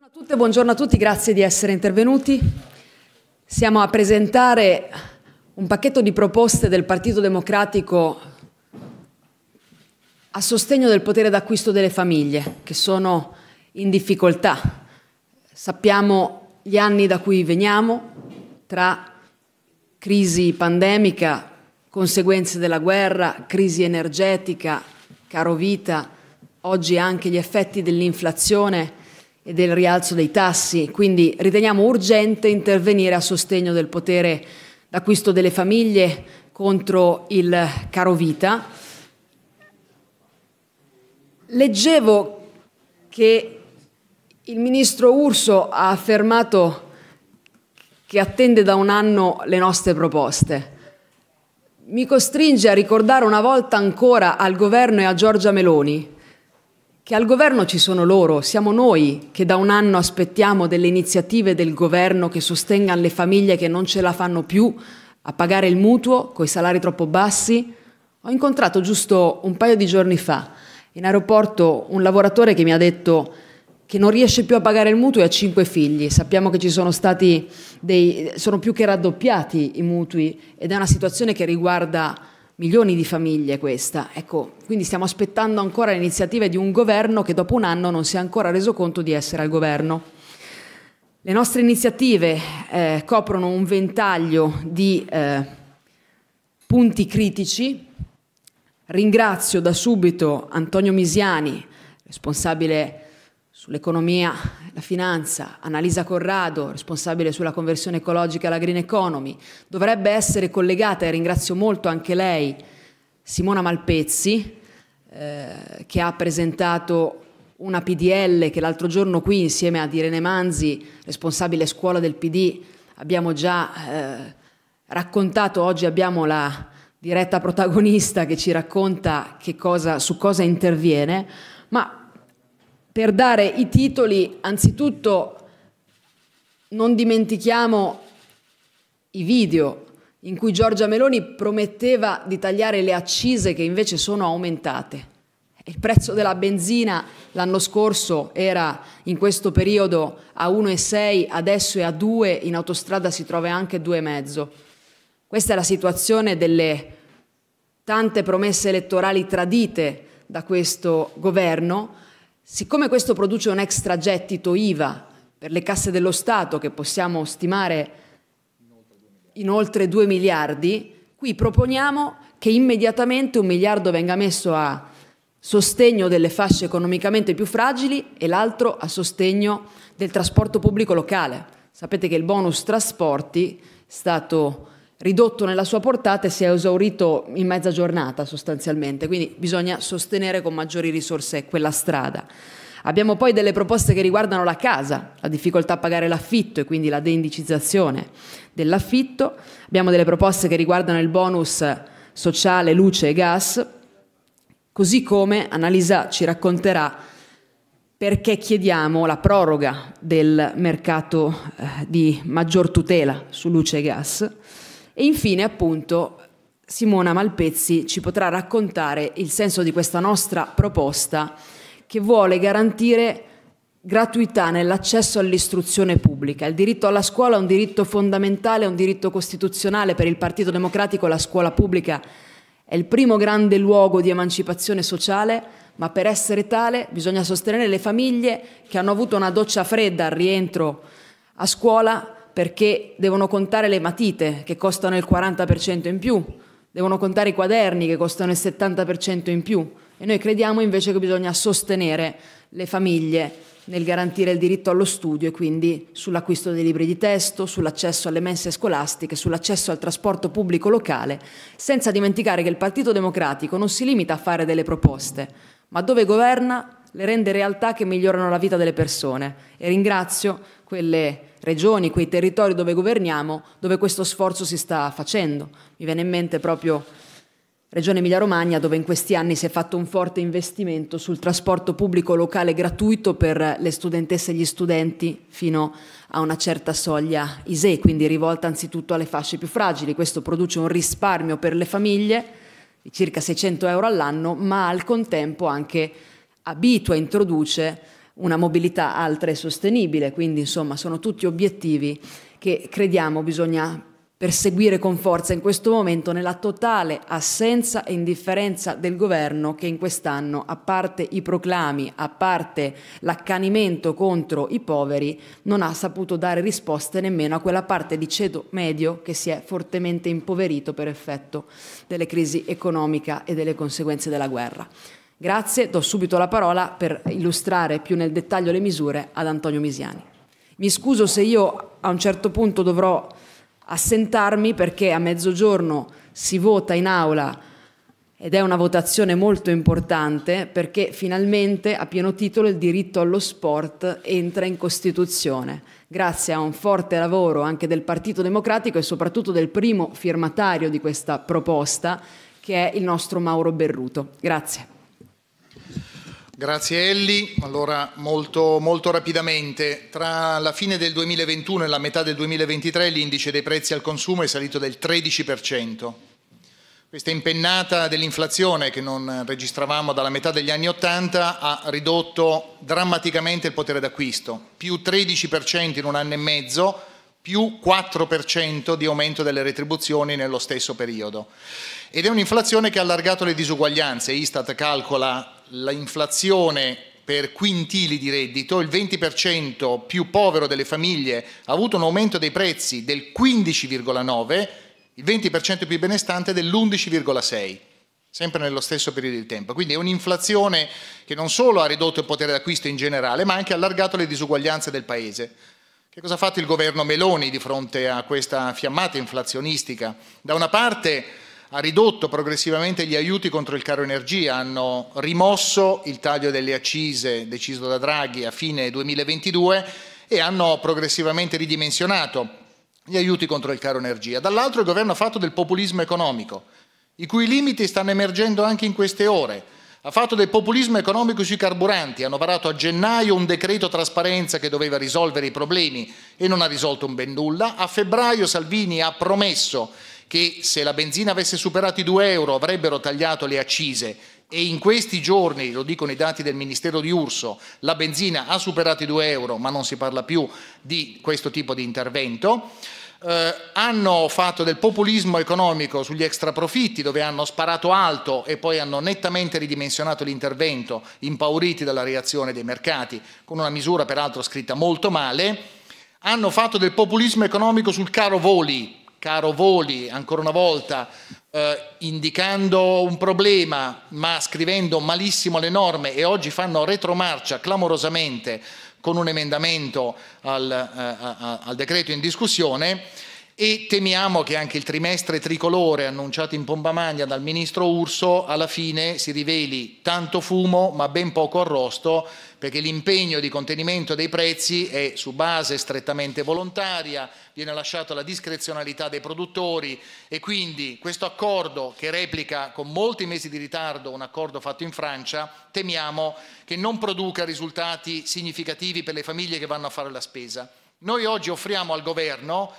Buongiorno a tutte, buongiorno a tutti, grazie di essere intervenuti. Siamo a presentare un pacchetto di proposte del Partito Democratico a sostegno del potere d'acquisto delle famiglie che sono in difficoltà. Sappiamo gli anni da cui veniamo, tra crisi pandemica, conseguenze della guerra, crisi energetica, caro vita, oggi anche gli effetti dell'inflazione e del rialzo dei tassi, quindi riteniamo urgente intervenire a sostegno del potere d'acquisto delle famiglie contro il caro vita. Leggevo che il ministro Urso ha affermato che attende da un anno le nostre proposte. Mi costringe a ricordare una volta ancora al governo e a Giorgia Meloni che al governo ci sono loro, siamo noi che da un anno aspettiamo delle iniziative del governo che sostengano le famiglie che non ce la fanno più a pagare il mutuo con i salari troppo bassi. Ho incontrato giusto un paio di giorni fa in aeroporto un lavoratore che mi ha detto che non riesce più a pagare il mutuo e ha cinque figli. Sappiamo che ci sono stati dei sono più che raddoppiati i mutui ed è una situazione che riguarda milioni di famiglie questa. Ecco, quindi stiamo aspettando ancora le iniziative di un governo che dopo un anno non si è ancora reso conto di essere al governo. Le nostre iniziative eh, coprono un ventaglio di eh, punti critici. Ringrazio da subito Antonio Misiani, responsabile sull'economia la finanza, Annalisa Corrado, responsabile sulla conversione ecologica alla green economy, dovrebbe essere collegata, e ringrazio molto anche lei, Simona Malpezzi, eh, che ha presentato una PDL che l'altro giorno qui insieme a Irene Manzi, responsabile scuola del PD, abbiamo già eh, raccontato, oggi abbiamo la diretta protagonista che ci racconta cosa, su cosa interviene, ma per dare i titoli, anzitutto non dimentichiamo i video in cui Giorgia Meloni prometteva di tagliare le accise che invece sono aumentate. Il prezzo della benzina l'anno scorso era in questo periodo a 1,6, adesso è a 2, in autostrada si trova anche 2,5. Questa è la situazione delle tante promesse elettorali tradite da questo governo Siccome questo produce un extragettito IVA per le casse dello Stato che possiamo stimare in oltre 2 miliardi, qui proponiamo che immediatamente un miliardo venga messo a sostegno delle fasce economicamente più fragili e l'altro a sostegno del trasporto pubblico locale. Sapete che il bonus trasporti è stato ridotto nella sua portata e si è esaurito in mezza giornata sostanzialmente, quindi bisogna sostenere con maggiori risorse quella strada. Abbiamo poi delle proposte che riguardano la casa, la difficoltà a pagare l'affitto e quindi la deindicizzazione dell'affitto, abbiamo delle proposte che riguardano il bonus sociale luce e gas, così come Annalisa ci racconterà perché chiediamo la proroga del mercato eh, di maggior tutela su luce e gas e infine, appunto, Simona Malpezzi ci potrà raccontare il senso di questa nostra proposta che vuole garantire gratuità nell'accesso all'istruzione pubblica. Il diritto alla scuola è un diritto fondamentale, è un diritto costituzionale per il Partito Democratico, la scuola pubblica è il primo grande luogo di emancipazione sociale, ma per essere tale bisogna sostenere le famiglie che hanno avuto una doccia fredda al rientro a scuola perché devono contare le matite che costano il 40% in più, devono contare i quaderni che costano il 70% in più e noi crediamo invece che bisogna sostenere le famiglie nel garantire il diritto allo studio e quindi sull'acquisto dei libri di testo, sull'accesso alle mense scolastiche, sull'accesso al trasporto pubblico locale, senza dimenticare che il Partito Democratico non si limita a fare delle proposte, ma dove governa le rende realtà che migliorano la vita delle persone. E ringrazio quelle regioni, quei territori dove governiamo, dove questo sforzo si sta facendo. Mi viene in mente proprio Regione Emilia-Romagna, dove in questi anni si è fatto un forte investimento sul trasporto pubblico locale gratuito per le studentesse e gli studenti fino a una certa soglia ISE, quindi rivolta anzitutto alle fasce più fragili. Questo produce un risparmio per le famiglie di circa 600 euro all'anno, ma al contempo anche abitua, introduce una mobilità alta e sostenibile, quindi insomma sono tutti obiettivi che crediamo bisogna perseguire con forza in questo momento nella totale assenza e indifferenza del governo che in quest'anno, a parte i proclami, a parte l'accanimento contro i poveri, non ha saputo dare risposte nemmeno a quella parte di ceto medio che si è fortemente impoverito per effetto delle crisi economica e delle conseguenze della guerra. Grazie, do subito la parola per illustrare più nel dettaglio le misure ad Antonio Misiani. Mi scuso se io a un certo punto dovrò assentarmi perché a mezzogiorno si vota in aula ed è una votazione molto importante perché finalmente a pieno titolo il diritto allo sport entra in Costituzione, grazie a un forte lavoro anche del Partito Democratico e soprattutto del primo firmatario di questa proposta che è il nostro Mauro Berruto. Grazie. Grazie Elli. Allora molto, molto, rapidamente, tra la fine del 2021 e la metà del 2023 l'indice dei prezzi al consumo è salito del 13%. Questa impennata dell'inflazione che non registravamo dalla metà degli anni 80 ha ridotto drammaticamente il potere d'acquisto, più 13% in un anno e mezzo, più 4% di aumento delle retribuzioni nello stesso periodo. Ed è un'inflazione che ha allargato le disuguaglianze, Istat calcola l'inflazione per quintili di reddito, il 20% più povero delle famiglie ha avuto un aumento dei prezzi del 15,9%, il 20% più benestante dell'11,6%, sempre nello stesso periodo di tempo. Quindi è un'inflazione che non solo ha ridotto il potere d'acquisto in generale, ma ha anche allargato le disuguaglianze del Paese. Che cosa ha fatto il governo Meloni di fronte a questa fiammata inflazionistica? Da una parte ha ridotto progressivamente gli aiuti contro il caro energia, hanno rimosso il taglio delle accise deciso da Draghi a fine 2022 e hanno progressivamente ridimensionato gli aiuti contro il caro energia. Dall'altro il governo ha fatto del populismo economico, i cui limiti stanno emergendo anche in queste ore. Ha fatto del populismo economico sui carburanti, hanno varato a gennaio un decreto trasparenza che doveva risolvere i problemi e non ha risolto un ben nulla. A febbraio Salvini ha promesso che se la benzina avesse superato i 2 euro avrebbero tagliato le accise e in questi giorni, lo dicono i dati del Ministero di Urso, la benzina ha superato i 2 euro ma non si parla più di questo tipo di intervento. Eh, hanno fatto del populismo economico sugli extraprofitti dove hanno sparato alto e poi hanno nettamente ridimensionato l'intervento impauriti dalla reazione dei mercati con una misura peraltro scritta molto male hanno fatto del populismo economico sul caro voli caro Voli, ancora una volta, eh, indicando un problema ma scrivendo malissimo le norme e oggi fanno retromarcia clamorosamente con un emendamento al, eh, al decreto in discussione, e temiamo che anche il trimestre tricolore annunciato in pompa magna dal ministro Urso alla fine si riveli tanto fumo ma ben poco arrosto perché l'impegno di contenimento dei prezzi è su base strettamente volontaria, viene lasciato alla discrezionalità dei produttori e quindi questo accordo che replica con molti mesi di ritardo un accordo fatto in Francia temiamo che non produca risultati significativi per le famiglie che vanno a fare la spesa. Noi oggi offriamo al governo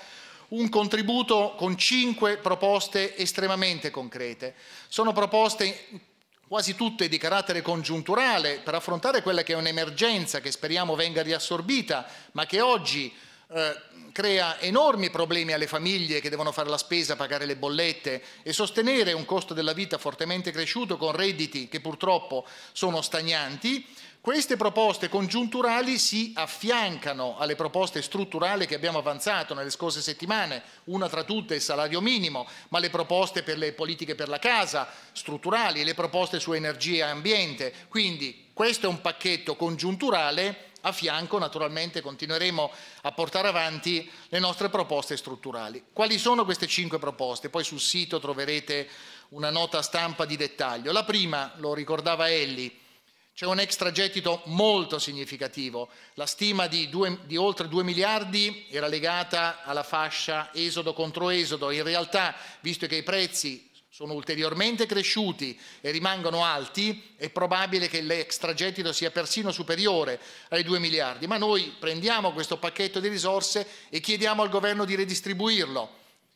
un contributo con cinque proposte estremamente concrete. Sono proposte quasi tutte di carattere congiunturale per affrontare quella che è un'emergenza che speriamo venga riassorbita, ma che oggi eh, crea enormi problemi alle famiglie che devono fare la spesa, pagare le bollette e sostenere un costo della vita fortemente cresciuto con redditi che purtroppo sono stagnanti queste proposte congiunturali si affiancano alle proposte strutturali che abbiamo avanzato nelle scorse settimane, una tra tutte il salario minimo, ma le proposte per le politiche per la casa strutturali, le proposte su energia e ambiente. Quindi questo è un pacchetto congiunturale a fianco naturalmente continueremo a portare avanti le nostre proposte strutturali. Quali sono queste cinque proposte? Poi sul sito troverete una nota stampa di dettaglio. La prima, lo ricordava Elli, c'è un extragettito molto significativo. La stima di, due, di, oltre 2 miliardi era legata alla fascia esodo contro esodo. In realtà, visto che i prezzi sono ulteriormente cresciuti e rimangono alti, è probabile che l'extragettito sia persino superiore ai 2 miliardi. Ma noi prendiamo questo pacchetto di risorse e chiediamo al governo di redistribuirlo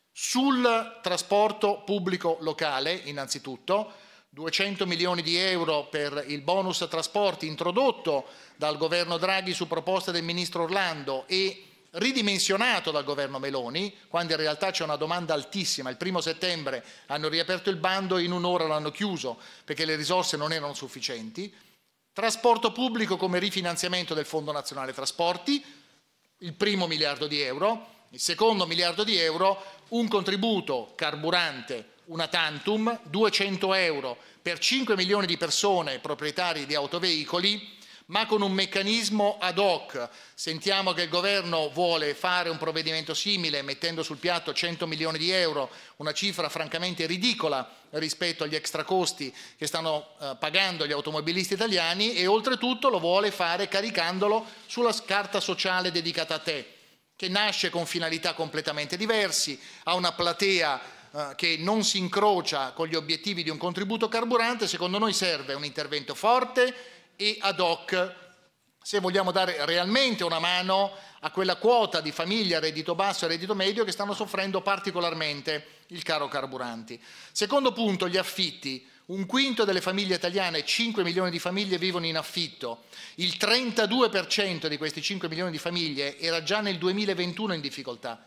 sul trasporto pubblico locale, innanzitutto, 200 milioni di euro per il bonus trasporti introdotto dal governo Draghi su proposta del ministro Orlando e ridimensionato dal governo Meloni, quando in realtà c'è una domanda altissima. Il primo settembre hanno riaperto il bando e in un'ora l'hanno chiuso perché le risorse non erano sufficienti. Trasporto pubblico come rifinanziamento del Fondo Nazionale Trasporti, il primo miliardo di euro, il secondo miliardo di euro, un contributo carburante una tantum, 200 euro per 5 milioni di persone proprietarie di autoveicoli, ma con un meccanismo ad hoc. Sentiamo che il governo vuole fare un provvedimento simile mettendo sul piatto 100 milioni di euro, una cifra francamente ridicola rispetto agli extracosti che stanno eh, pagando gli automobilisti italiani e oltretutto lo vuole fare caricandolo sulla carta sociale dedicata a te, che nasce con finalità completamente diverse, ha una platea eh, che non si incrocia con gli obiettivi di un contributo carburante, secondo noi serve un intervento forte e ad hoc se vogliamo dare realmente una mano a quella quota di famiglie a reddito basso e reddito medio che stanno soffrendo particolarmente il caro carburanti. Secondo punto, gli affitti. Un quinto delle famiglie italiane, 5 milioni di famiglie, vivono in affitto. Il 32% di questi 5 milioni di famiglie era già nel 2021 in difficoltà,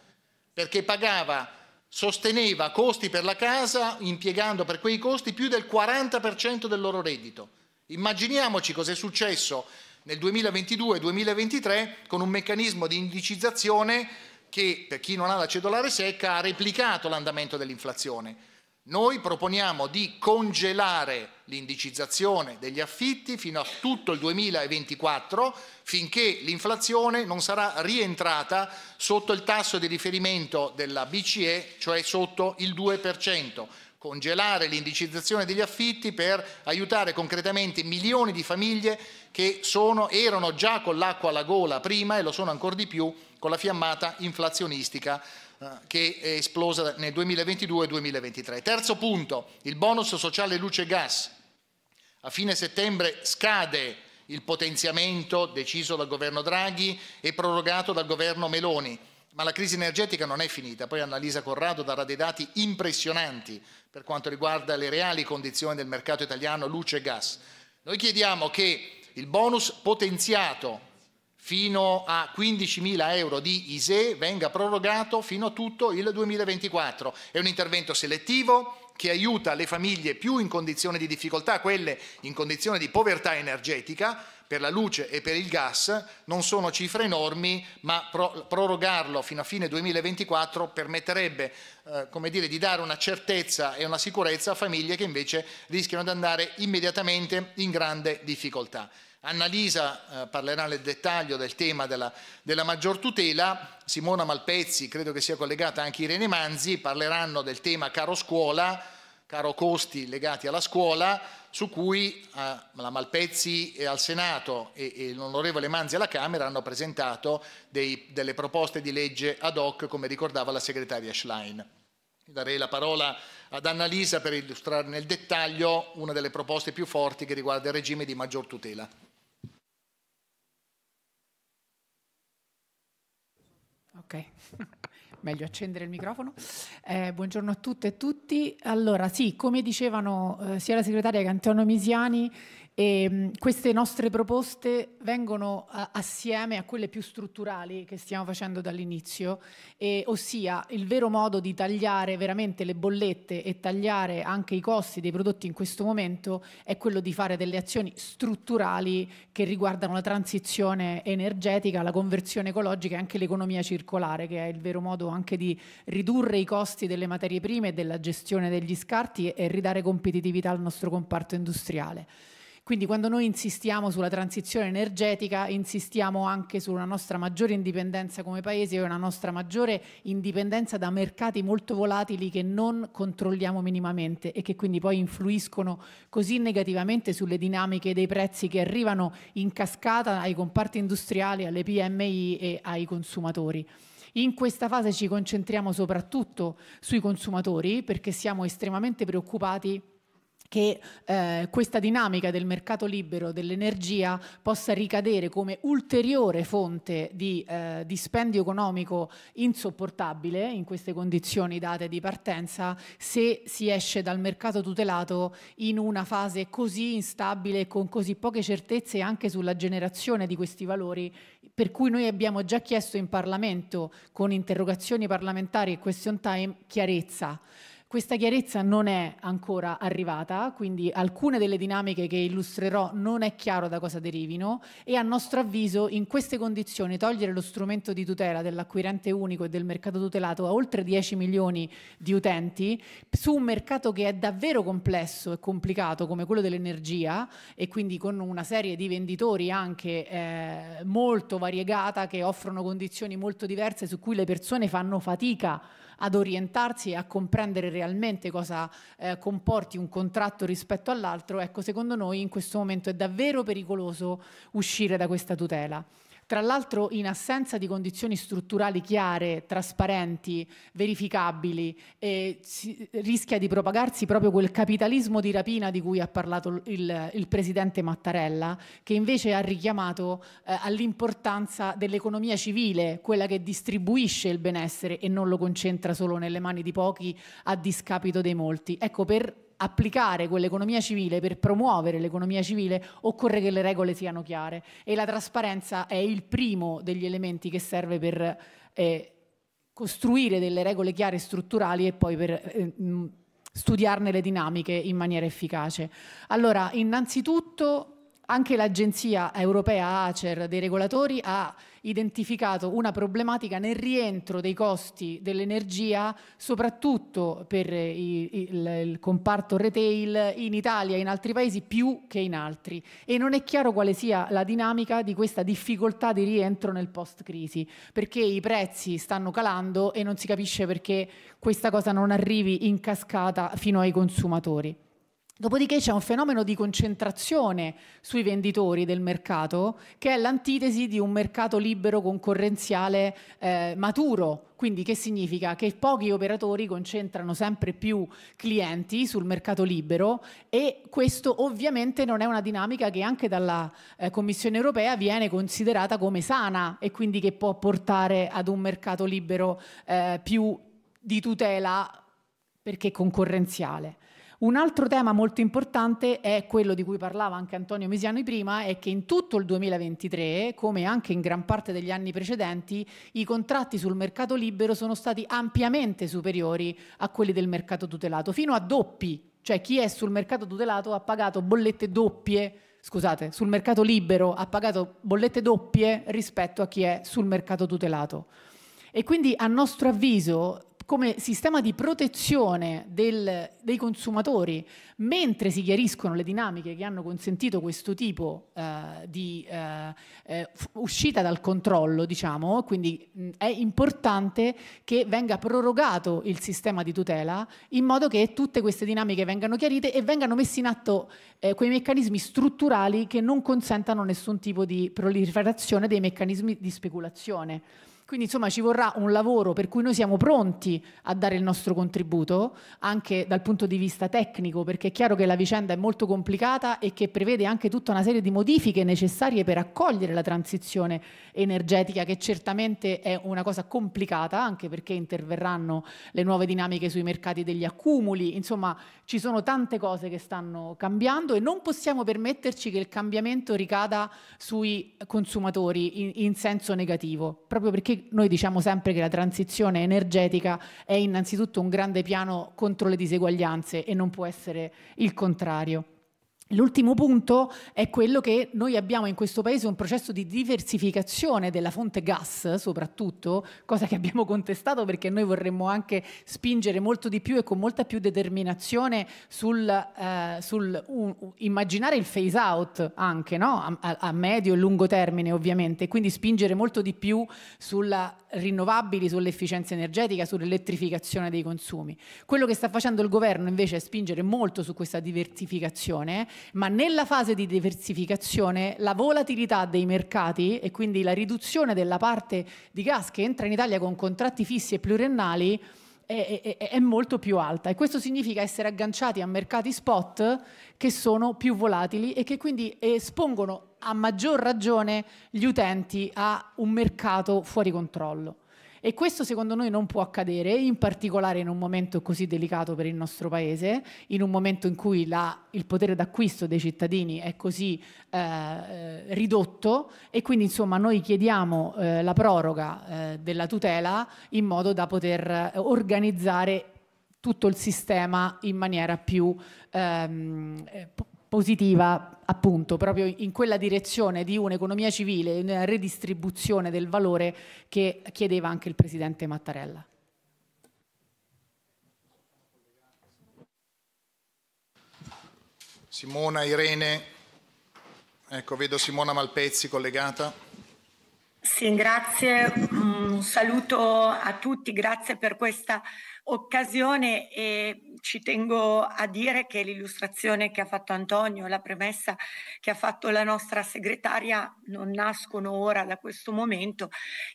perché pagava sosteneva costi per la casa impiegando per quei costi più del 40% del loro reddito. Immaginiamoci cos'è successo nel 2022-2023 con un meccanismo di indicizzazione che, per chi non ha la cedolare secca, ha replicato l'andamento dell'inflazione. Noi proponiamo di congelare l'indicizzazione degli affitti fino a tutto il 2024, finché l'inflazione non sarà rientrata sotto il tasso di riferimento della BCE, cioè sotto il 2% congelare l'indicizzazione degli affitti per aiutare concretamente milioni di famiglie che sono, erano già con l'acqua alla gola prima e lo sono ancora di più con la fiammata inflazionistica eh, che è esplosa nel 2022-2023. Terzo punto, il bonus sociale luce e gas. A fine settembre scade il potenziamento deciso dal governo Draghi e prorogato dal governo Meloni. Ma la crisi energetica non è finita, poi Annalisa Corrado darà dei dati impressionanti per quanto riguarda le reali condizioni del mercato italiano luce e gas. Noi chiediamo che il bonus potenziato fino a 15.000 euro di ISE venga prorogato fino a tutto il 2024. È un intervento selettivo che aiuta le famiglie più in condizione di difficoltà, quelle in condizione di povertà energetica, per la luce e per il gas, non sono cifre enormi, ma pro prorogarlo fino a fine 2024 permetterebbe eh, dire, di dare una certezza e una sicurezza a famiglie che invece rischiano di andare immediatamente in grande difficoltà. Annalisa eh, parlerà nel dettaglio del tema della, della, maggior tutela, Simona Malpezzi, credo che sia collegata anche Irene Manzi, parleranno del tema caro scuola, caro costi legati alla scuola, su cui eh, la Malpezzi al Senato e, e l'onorevole Manzi alla Camera hanno presentato dei, delle proposte di legge ad hoc, come ricordava la segretaria Schlein. Darei la parola ad Annalisa per illustrare nel dettaglio una delle proposte più forti che riguarda il regime di maggior tutela. Ok, meglio accendere il microfono. Eh, buongiorno a tutte e tutti. Allora, sì, come dicevano eh, sia la segretaria che Antonio Misiani, e ehm, queste nostre proposte vengono assieme a quelle più strutturali che stiamo facendo dall'inizio, ossia il vero modo di tagliare veramente le bollette e tagliare anche i costi dei prodotti in questo momento è quello di fare delle azioni strutturali che riguardano la transizione energetica, la conversione ecologica e anche l'economia circolare, che è il vero modo anche di ridurre i costi delle materie prime e della gestione degli scarti e ridare competitività al nostro comparto industriale. Quindi quando noi insistiamo sulla transizione energetica, insistiamo anche su una nostra maggiore indipendenza come paese e una nostra maggiore indipendenza da mercati molto volatili che non controlliamo minimamente e che quindi poi influiscono così negativamente sulle dinamiche dei prezzi che arrivano in cascata ai comparti industriali, alle PMI e ai consumatori. In questa fase ci concentriamo soprattutto sui consumatori perché siamo estremamente preoccupati che eh, questa dinamica del mercato libero dell'energia possa ricadere come ulteriore fonte di eh, dispendio economico insopportabile in queste condizioni date di partenza se si esce dal mercato tutelato in una fase così instabile e con così poche certezze anche sulla generazione di questi valori per cui noi abbiamo già chiesto in Parlamento con interrogazioni parlamentari e question time chiarezza. Questa chiarezza non è ancora arrivata, quindi alcune delle dinamiche che illustrerò non è chiaro da cosa derivino e a nostro avviso in queste condizioni togliere lo strumento di tutela dell'acquirente unico e del mercato tutelato a oltre 10 milioni di utenti su un mercato che è davvero complesso e complicato come quello dell'energia e quindi con una serie di venditori anche eh, molto variegata che offrono condizioni molto diverse su cui le persone fanno fatica ad orientarsi e a comprendere realmente cosa eh, comporti un contratto rispetto all'altro, ecco, secondo noi in questo momento è davvero pericoloso uscire da questa tutela. Tra l'altro in assenza di condizioni strutturali chiare, trasparenti, verificabili, eh, si, rischia di propagarsi proprio quel capitalismo di rapina di cui ha parlato il, il presidente Mattarella, che invece ha richiamato eh, all'importanza dell'economia civile, quella che distribuisce il benessere e non lo concentra solo nelle mani di pochi a discapito dei molti. Ecco, per applicare quell'economia civile, per promuovere l'economia civile, occorre che le regole siano chiare e la trasparenza è il primo degli elementi che serve per eh, costruire delle regole chiare e strutturali e poi per eh, studiarne le dinamiche in maniera efficace. Allora, innanzitutto anche l'agenzia europea ACER dei regolatori ha identificato una problematica nel rientro dei costi dell'energia, soprattutto per il, il, il, comparto retail in Italia e in altri paesi più che in altri. E non è chiaro quale sia la dinamica di questa difficoltà di rientro nel post-crisi, perché i prezzi stanno calando e non si capisce perché questa cosa non arrivi in cascata fino ai consumatori. Dopodiché c'è un fenomeno di concentrazione sui venditori del mercato che è l'antitesi di un mercato libero concorrenziale eh, maturo, quindi che significa che pochi operatori concentrano sempre più clienti sul mercato libero e questo ovviamente non è una dinamica che anche dalla eh, Commissione europea viene considerata come sana e quindi che può portare ad un mercato libero eh, più di tutela perché concorrenziale. Un altro tema molto importante è quello di cui parlava anche Antonio Misiani prima, è che in tutto il 2023, come anche in gran parte degli anni precedenti, i contratti sul mercato libero sono stati ampiamente superiori a quelli del mercato tutelato, fino a doppi, cioè chi è sul mercato tutelato ha pagato bollette doppie scusate, sul mercato libero ha pagato bollette doppie rispetto a chi è sul mercato tutelato. E quindi a nostro avviso come sistema di protezione del, dei consumatori, mentre si chiariscono le dinamiche che hanno consentito questo tipo eh, di eh, eh, uscita dal controllo, diciamo, quindi mh, mm, è importante che venga prorogato il sistema di tutela in modo che tutte queste dinamiche vengano chiarite e vengano messi in atto eh, quei meccanismi strutturali che non consentano nessun tipo di proliferazione dei meccanismi di speculazione. Quindi insomma ci vorrà un lavoro per cui noi siamo pronti a dare il nostro contributo anche dal punto di vista tecnico, perché è chiaro che la vicenda è molto complicata e che prevede anche tutta una serie di modifiche necessarie per accogliere la transizione energetica, che certamente è una cosa complicata, anche perché interverranno le nuove dinamiche sui mercati degli accumuli, insomma ci sono tante cose che stanno cambiando e non possiamo permetterci che il cambiamento ricada sui consumatori in, in senso negativo, proprio perché noi diciamo sempre che la transizione energetica è innanzitutto un grande piano contro le diseguaglianze e non può essere il contrario. L'ultimo punto è quello che noi abbiamo in questo paese un processo di diversificazione della fonte gas, soprattutto, cosa che abbiamo contestato perché noi vorremmo anche spingere molto di più e con molta più determinazione sul, eh, sul un, immaginare il phase out anche no? a, a, medio e lungo termine ovviamente, quindi spingere molto di più sulla rinnovabili, sull'efficienza energetica, sull'elettrificazione dei consumi. Quello che sta facendo il governo invece è spingere molto su questa diversificazione ma nella fase di diversificazione la volatilità dei mercati e quindi la riduzione della parte di gas che entra in Italia con contratti fissi e pluriennali è, è, è, molto più alta e questo significa essere agganciati a mercati spot che sono più volatili e che quindi espongono a maggior ragione gli utenti a un mercato fuori controllo. E questo secondo noi non può accadere, in particolare in un momento così delicato per il nostro Paese, in un momento in cui la, il potere d'acquisto dei cittadini è così eh, eh ridotto e quindi insomma noi chiediamo eh, la proroga eh, della tutela in modo da poter eh, organizzare tutto il sistema in maniera più ehm, eh, positiva appunto proprio in quella direzione di un'economia civile, una redistribuzione del valore che chiedeva anche il Presidente Mattarella. Simona, Irene, ecco vedo Simona Malpezzi collegata. Sì, grazie, mm, un saluto a tutti, grazie per questa occasione e ci tengo a dire che l'illustrazione che ha fatto Antonio, la premessa che ha fatto la nostra segretaria non nascono ora da questo momento.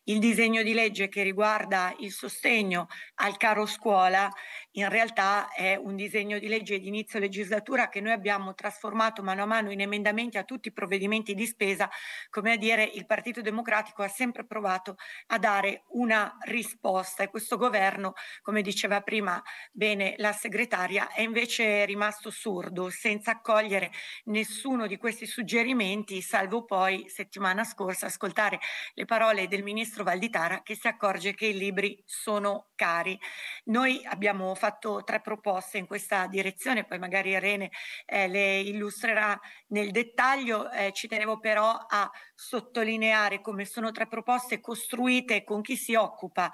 Il disegno di legge che riguarda il sostegno al caro scuola in realtà è un disegno di legge di inizio legislatura che noi abbiamo trasformato mano a mano in emendamenti a tutti i provvedimenti di spesa, come a dire il Partito Democratico ha sempre provato a dare una risposta e questo governo, come diceva prima bene la segretaria, è invece rimasto sordo, senza accogliere nessuno di questi suggerimenti, salvo poi settimana scorsa ascoltare le parole del ministro Valditara che si accorge che i libri sono cari. Noi abbiamo fatto tre proposte in questa direzione, poi magari Irene eh, le illustrerà nel dettaglio. Eh, ci tenevo però a sottolineare come sono tre proposte costruite con chi si occupa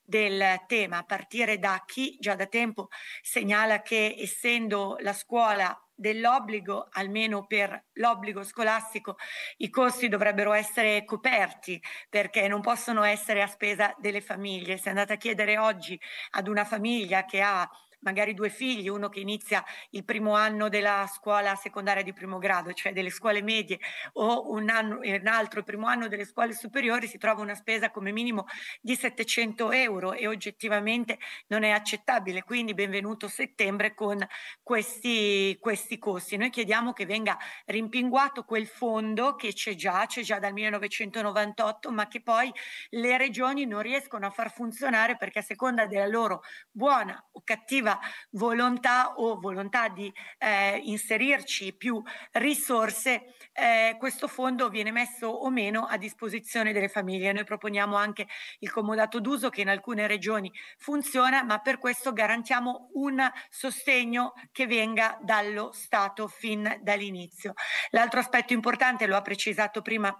del tema, a partire da chi già da tempo segnala che essendo la scuola dell'obbligo, almeno per l'obbligo scolastico, i costi dovrebbero essere coperti perché non possono essere a spesa delle famiglie. Se andate a chiedere oggi ad una famiglia che ha magari due figli, uno che inizia il primo anno della scuola secondaria di primo grado, cioè delle scuole medie, o un, anno, eh, un altro il primo anno delle scuole superiori, si trova una spesa come minimo di 700 euro e oggettivamente non è accettabile. Quindi benvenuto settembre con questi, questi costi. Noi chiediamo che venga rimpinguato quel fondo che c'è già, c'è già dal 1998, ma che poi le regioni non riescono a far funzionare perché a seconda della loro buona o cattiva effettiva volontà o volontà di eh, inserirci più risorse, eh, questo fondo viene messo o meno a disposizione delle famiglie. Noi proponiamo anche il comodato d'uso che in alcune regioni funziona, ma per questo garantiamo un sostegno che venga dallo Stato fin dall'inizio. L'altro aspetto importante, lo ha precisato prima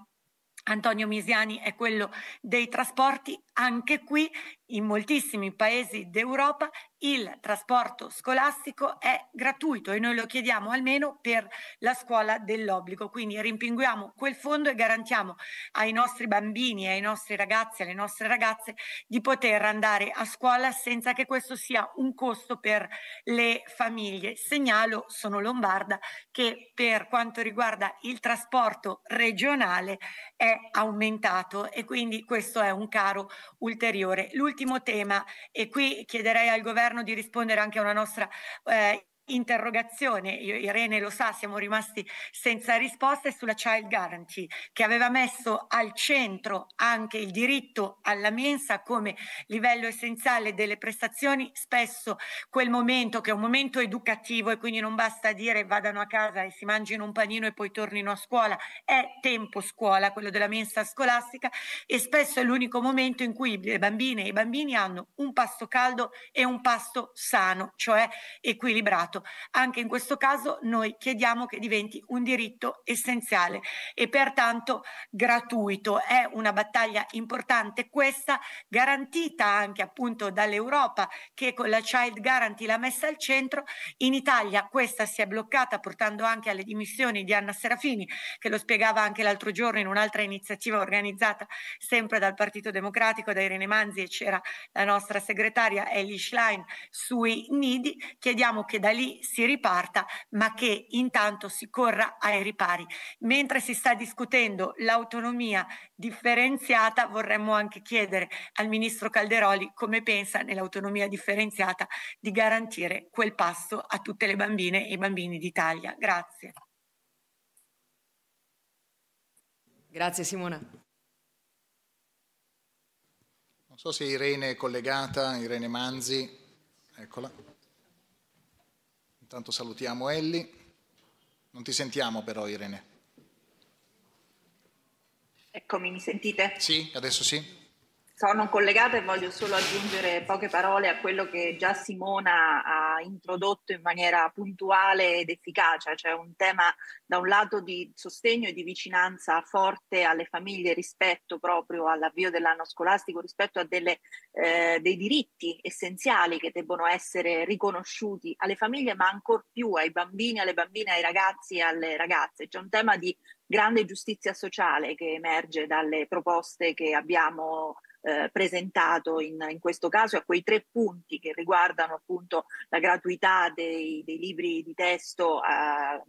Antonio Misiani è quello dei trasporti. Anche qui in moltissimi paesi d'Europa il trasporto scolastico è gratuito e noi lo chiediamo almeno per la scuola dell'obbligo, quindi rimpinguiamo quel fondo e garantiamo ai nostri bambini, ai nostri ragazzi, e alle nostre ragazze di poter andare a scuola senza che questo sia un costo per le famiglie. Segnalo, sono lombarda, che per quanto riguarda il trasporto regionale è aumentato e quindi questo è un caro ulteriore. L'ultimo ultimo tema, e qui chiederei al governo di rispondere anche a una nostra eh, interrogazione, io, Irene lo sa, siamo rimasti senza risposte sulla Child Guarantee che aveva messo al centro anche il diritto alla mensa come livello essenziale delle prestazioni, spesso quel momento che è un momento educativo e quindi non basta dire vadano a casa e si mangino un panino e poi tornino a scuola, è tempo scuola, quello della mensa scolastica e spesso è l'unico momento in cui le bambine e i bambini hanno un pasto caldo e un pasto sano, cioè equilibrato. Stato. Anche in questo caso noi chiediamo che diventi un diritto essenziale e pertanto gratuito. È una battaglia importante questa, garantita anche appunto dall'Europa che con la Child Guarantee l'ha messa al centro. In Italia questa si è bloccata portando anche alle dimissioni di Anna Serafini, che lo spiegava anche l'altro giorno in un'altra iniziativa organizzata sempre dal Partito Democratico, da Irene Manzi e c'era la nostra segretaria Ellie Schlein sui nidi. Chiediamo che da lì lì si riparta, ma che intanto si corra ai ripari. Mentre si sta discutendo l'autonomia differenziata, vorremmo anche chiedere al ministro Calderoli come pensa nell'autonomia differenziata di garantire quel passo a tutte le bambine e i bambini d'Italia. Grazie. Grazie Simona. Non so se Irene è collegata, Irene Manzi, eccola. Intanto salutiamo Elli. Non ti sentiamo però Irene. Eccomi, mi sentite? Sì, adesso sì. Sono collegata e voglio solo aggiungere poche parole a quello che già Simona ha introdotto in maniera puntuale ed efficace, cioè un tema da un lato di sostegno e di vicinanza forte alle famiglie rispetto proprio all'avvio dell'anno scolastico, rispetto a delle, eh, dei diritti essenziali che debbono essere riconosciuti alle famiglie, ma ancor più ai bambini, alle bambine, ai ragazzi e alle ragazze. C'è un tema di grande giustizia sociale che emerge dalle proposte che abbiamo eh, presentato in, in, questo caso a quei tre punti che riguardano appunto la gratuità dei, dei libri di testo. Eh,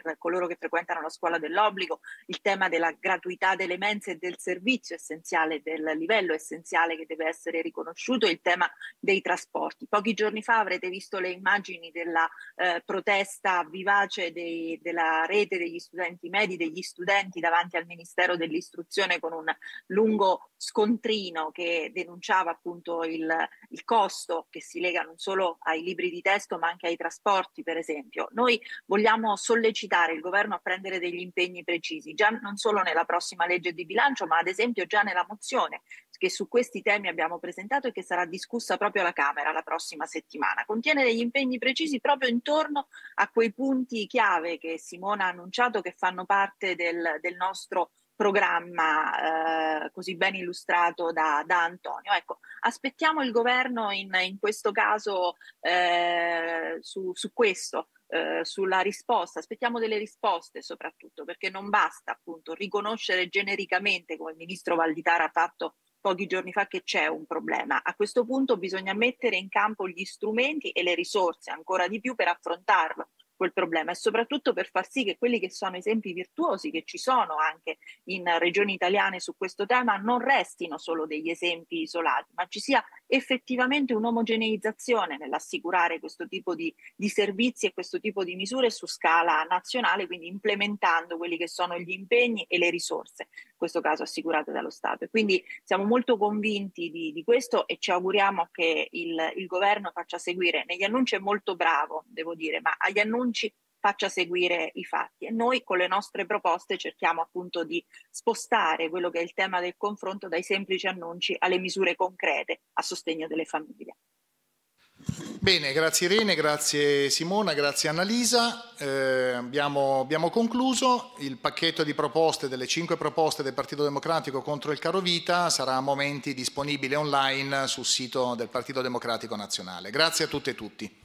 per coloro che frequentano la scuola dell'obbligo, il tema della gratuità delle mense e del servizio essenziale, del livello essenziale che deve essere riconosciuto, il tema dei trasporti. Pochi giorni fa avrete visto le immagini della eh, protesta vivace dei, della rete degli studenti medi, degli studenti davanti al Ministero dell'Istruzione con un lungo scontrino che denunciava appunto il, il costo che si lega non solo ai libri di testo ma anche ai trasporti, per esempio. Noi vogliamo sollecitare sollecitare il governo a prendere degli impegni precisi, già non solo nella prossima legge di bilancio, ma ad esempio già nella mozione che su questi temi abbiamo presentato e che sarà discussa proprio alla Camera la prossima settimana. Contiene degli impegni precisi proprio intorno a quei punti chiave che Simona ha annunciato che fanno parte del, del nostro programma eh, così ben illustrato da, da, Antonio. Ecco, aspettiamo il governo in, in questo caso eh, su, su questo, eh, sulla risposta, aspettiamo delle risposte soprattutto perché non basta appunto riconoscere genericamente come il ministro Valditara ha fatto pochi giorni fa che c'è un problema. A questo punto bisogna mettere in campo gli strumenti e le risorse ancora di più per affrontarlo quel problema e soprattutto per far sì che quelli che sono esempi virtuosi che ci sono anche in regioni italiane su questo tema non restino solo degli esempi isolati, ma ci sia effettivamente un'omogeneizzazione nell'assicurare questo tipo di, di servizi e questo tipo di misure su scala nazionale, quindi implementando quelli che sono gli impegni e le risorse questo caso assicurate dallo Stato. quindi siamo molto convinti di, di questo e ci auguriamo che il, il governo faccia seguire, negli annunci è molto bravo, devo dire, ma agli annunci faccia seguire i fatti e noi con le nostre proposte cerchiamo appunto di spostare quello che è il tema del confronto dai semplici annunci alle misure concrete a sostegno delle famiglie. Bene, grazie Irene, grazie Simona, grazie Annalisa. Eh, abbiamo, abbiamo, concluso il pacchetto di proposte, delle cinque proposte del Partito Democratico contro il caro vita, sarà a momenti disponibile online sul sito del Partito Democratico Nazionale. Grazie a tutte e tutti.